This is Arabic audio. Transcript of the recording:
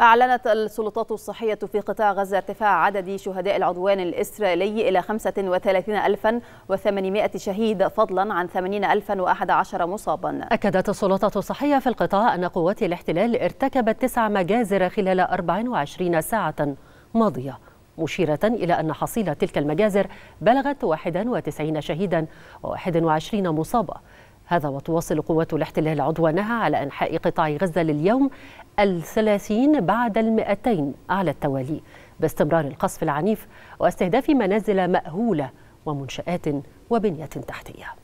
أعلنت السلطات الصحية في قطاع غزة ارتفاع عدد شهداء العدوان الإسرائيلي إلى 35800 شهيد فضلا عن 80011 مصابا أكدت السلطات الصحية في القطاع أن قوات الاحتلال ارتكبت تسع مجازر خلال 24 ساعة ماضية مشيرة إلى أن حصيلة تلك المجازر بلغت 91 شهيدا و21 مصابة هذا وتواصل قوات الاحتلال عدوانها على أنحاء قطاع غزة لليوم الثلاثين بعد المئتين على التوالي باستمرار القصف العنيف واستهداف منازل مأهولة ومنشآت وبنية تحتية